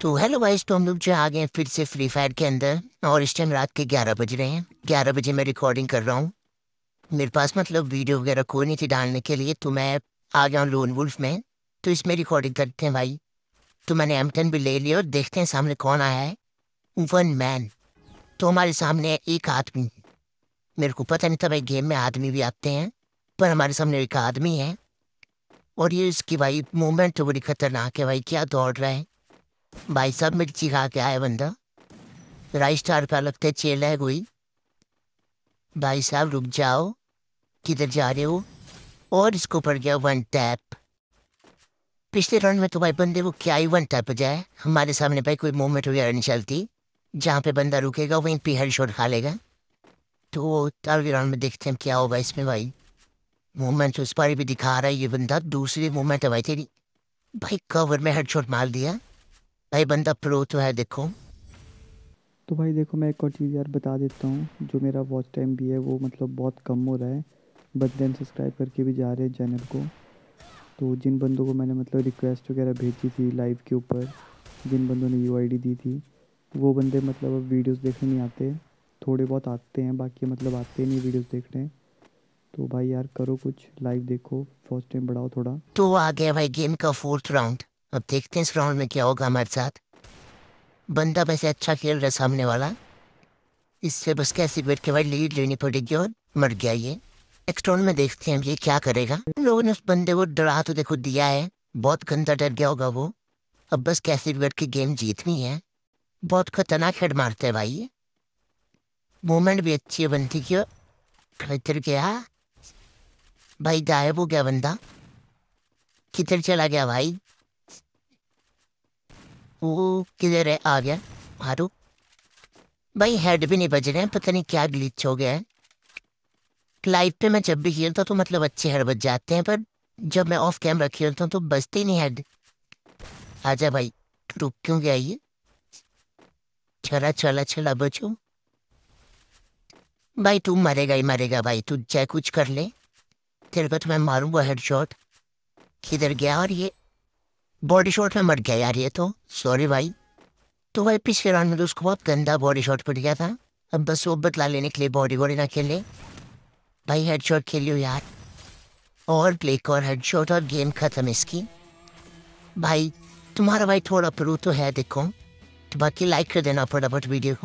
तो hello vice तो हम लोग जो आ गए फिर से फ्री फायर के अंदर और इस टाइम रात के ग्यारह बज रहे हैं ग्यारह बजे मैं रिकॉर्डिंग कर रहा हूँ मेरे पास मतलब वीडियो वगैरह कोई नहीं थी डालने के लिए तो मैं आ गया हूँ लोन वुल्फ में तो इसमें रिकॉर्डिंग करते हैं भाई तो मैंने एमटन भी ले लिया और देखते हैं सामने कौन आया है वन मैन तो हमारे सामने एक आदमी मेरे को पता नहीं था भाई गेम में आदमी भी आते हैं पर हमारे सामने एक आदमी है और ये इसकी भाई मूवमेंट तो बड़ी खतरनाक है भाई क्या दौड़ रहा है भाई साहब मिर्ची खा के आया बंदा राइस स्टार का लगता है चेला है कोई भाई साहब रुक जाओ किधर जा रहे हो और इसको पड़ गया वन टैप पिछले राउंड में तो भाई बंदे वो क्या ही वन टैप जाए हमारे सामने भाई कोई मूवमेंट वगैरह नहीं चलती जहाँ पे बंदा रुकेगा वहीं पे हर शोर खा लेगा तो अगले राउंड में देखते हैं क्या होगा इसमें भाई मूवमेंट उस पर भी दिखा रहा है ये बंदा दूसरी मूवमेंट है भाई तेरी भाई कवर में हेड शॉट मार दिया भाई बंदा प्रो तो है देखो तो भाई देखो मैं एक और चीज़ यार बता देता हूँ जो मेरा वॉच टाइम भी है वो मतलब बहुत कम हो रहा है बट देन सब्सक्राइब करके भी जा रहे हैं चैनल को तो जिन बंदों को मैंने मतलब रिक्वेस्ट वगैरह भेजी थी लाइव के ऊपर जिन बंदों ने यू दी थी वो बंदे मतलब अब वीडियोज़ देखने नहीं आते थोड़े बहुत आते हैं बाकी मतलब आते नहीं वीडियोस देखने तो भाई यार करो कुछ लाइव देखो फर्स्ट टाइम बढ़ाओ थोड़ा तो आ गया भाई गेम का फोर्थ राउंड अब देखते हैं इस राउंड में क्या होगा हमारे साथ बंदा वैसे अच्छा खेल रहा सामने वाला इससे बस कैसे बैठ के भाई लीड लेनी पड़ेगी और मर गया ये नेक्स्ट राउंड में देखते हैं ये क्या करेगा लोगों ने उस बंदे को डरा तो देखो दिया है बहुत गंदा डर गया होगा वो अब बस कैसे बैठ के गेम जीतनी है बहुत खतरनाक हेड मारते हैं भाई ये भी अच्छी है बनती की किधर गया भाई गायब हो गया बंदा किधर चला गया भाई वो किधर है आ गया मारू भाई हेड भी नहीं बज रहे हैं पता नहीं क्या ग्लिच हो गया है लाइव पे मैं जब भी खेलता हूँ तो मतलब अच्छे हेड बज जाते हैं पर जब मैं ऑफ कैमरा खेलता हूँ तो बजते ही नहीं हेड आजा भाई रुक क्यों गया ये चला चला चला बचो भाई तू मरेगा ही मरेगा भाई तू चाहे कुछ कर ले तेरे को तो मैं मारूंगा हेड शॉट किधर गया और ये बॉडी शॉट में मर गया यार ये तो सॉरी भाई तो भाई पिछले राउंड में तो उसको बहुत गंदा बॉडी शॉट पड़ गया था अब बस वो बतला लेने के लिए बॉडी बॉडी ना खेले भाई हेड शॉट खेलियो यार और क्लिक और हेड शॉट और गेम खत्म इसकी भाई तुम्हारा भाई थोड़ा प्रू तो है देखो तो बाकी लाइक कर देना फटाफट वीडियो को